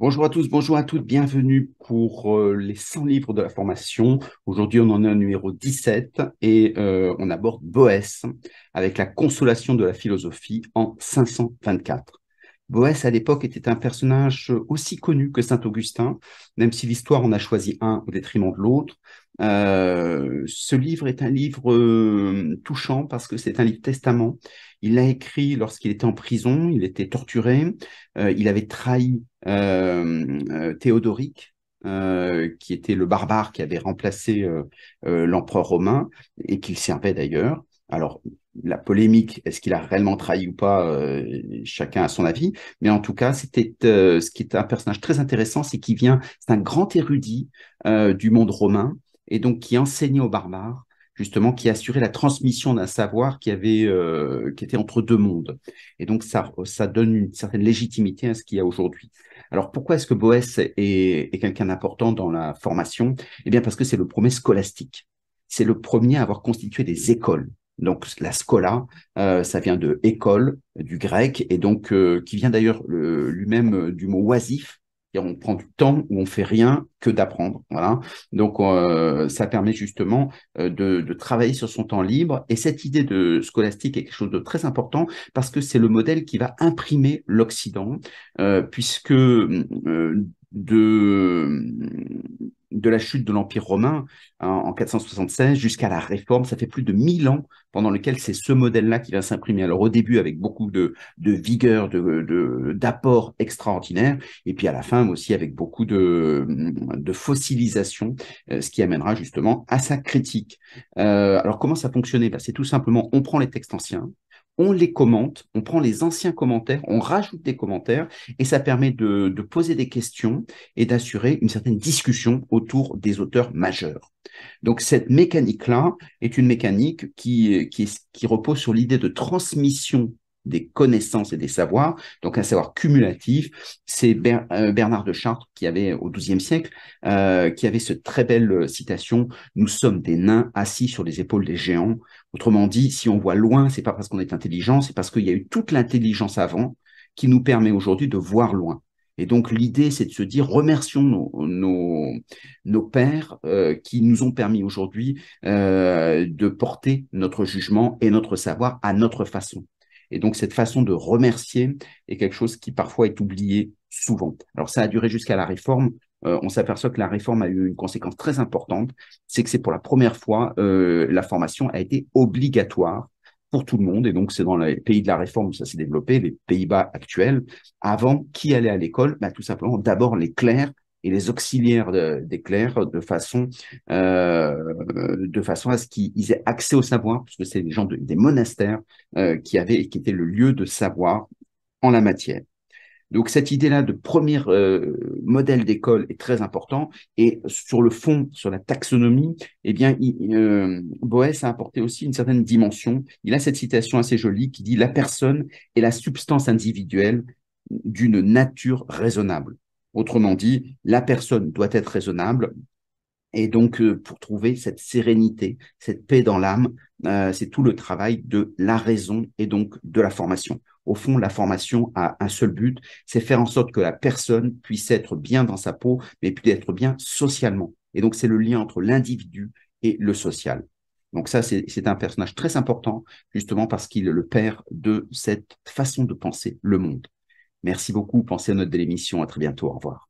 Bonjour à tous, bonjour à toutes, bienvenue pour euh, les 100 livres de la formation. Aujourd'hui, on en est au numéro 17 et euh, on aborde Boès avec la consolation de la philosophie en 524. Boès, à l'époque, était un personnage aussi connu que Saint-Augustin, même si l'histoire en a choisi un au détriment de l'autre. Euh, ce livre est un livre touchant parce que c'est un livre testament. Il l'a écrit lorsqu'il était en prison, il était torturé, il avait trahi euh, euh, Théodoric, euh, qui était le barbare qui avait remplacé l'empereur romain et qu'il servait d'ailleurs. Alors, la polémique, est-ce qu'il a réellement trahi ou pas, chacun a son avis, mais en tout cas, c'était ce qui est un personnage très intéressant, c'est qu'il vient, c'est un grand érudit du monde romain et donc qui enseignait aux barbares justement qui assurait la transmission d'un savoir qui avait euh, qui était entre deux mondes. Et donc ça ça donne une certaine légitimité à ce qu'il y a aujourd'hui. Alors pourquoi est-ce que Boès est, est quelqu'un d'important dans la formation Eh bien parce que c'est le premier scolastique. C'est le premier à avoir constitué des écoles. Donc la scola, euh, ça vient de école du grec et donc euh, qui vient d'ailleurs lui-même du mot oisif, on prend du temps où on fait rien que d'apprendre. Voilà. Donc, euh, ça permet justement euh, de, travailler sur son temps libre. Et cette idée de scolastique est quelque chose de très important parce que c'est le modèle qui va imprimer l'Occident, euh, puisque de, de la chute de l'Empire romain hein, en 476 jusqu'à la réforme. Ça fait plus de 1000 ans pendant lequel c'est ce modèle-là qui va s'imprimer. Alors au début avec beaucoup de, de vigueur, de, d'apports extraordinaires, et puis à la fin aussi avec beaucoup de, de fossilisation, euh, ce qui amènera justement à sa critique. Euh, alors comment ça fonctionnait bah, C'est tout simplement, on prend les textes anciens, on les commente, on prend les anciens commentaires, on rajoute des commentaires et ça permet de, poser des questions et d'assurer une certaine discussion autour des auteurs majeurs. Donc cette mécanique-là est une mécanique qui, qui, qui repose sur l'idée de transmission des connaissances et des savoirs, donc un savoir cumulatif. C'est euh, Bernard de Chartres qui avait au XIIe siècle, euh, qui avait cette très belle euh, citation "Nous sommes des nains assis sur les épaules des géants." Autrement dit, si on voit loin, c'est pas parce qu'on est intelligent, c'est parce qu'il y a eu toute l'intelligence avant qui nous permet aujourd'hui de voir loin. Et donc l'idée, c'est de se dire remercions nos, nos, pères qui nous ont permis aujourd'hui de porter notre jugement et notre savoir à notre façon. Et donc cette façon de remercier est quelque chose qui parfois est oublié souvent. Alors ça a duré jusqu'à la réforme. Euh, on s'aperçoit que la réforme a eu une conséquence très importante, c'est que c'est pour la première fois euh, la formation a été obligatoire pour tout le monde. Et donc, c'est dans les pays de la réforme où ça s'est développé, les Pays-Bas actuels. Avant, qui allait à l'école bah, Tout simplement, d'abord les clercs, et les auxiliaires de, des de façon, euh, de façon à ce qu'ils aient accès au savoir, puisque c'est des gens des monastères euh, qui avaient qui étaient le lieu de savoir en la matière. Donc cette idée-là de premier euh, modèle d'école est très important et sur le fond, sur la taxonomie, eh bien, Boès a apporté aussi une certaine dimension. Il a cette citation assez jolie qui dit la personne est la substance individuelle d'une nature raisonnable. Autrement dit, la personne doit être raisonnable. Et donc, euh, pour trouver cette sérénité, cette paix dans l'âme, euh, c'est tout le travail de la raison et donc de la formation. Au fond, la formation a un seul but, c'est faire en sorte que la personne puisse être bien dans sa peau, mais puisse être bien socialement. Et donc, c'est le lien entre l'individu et le social. Donc ça, c'est un personnage très important, justement parce qu'il est le père de cette façon de penser le monde. Merci beaucoup. Pensez à notre délémission, À très bientôt. Au revoir.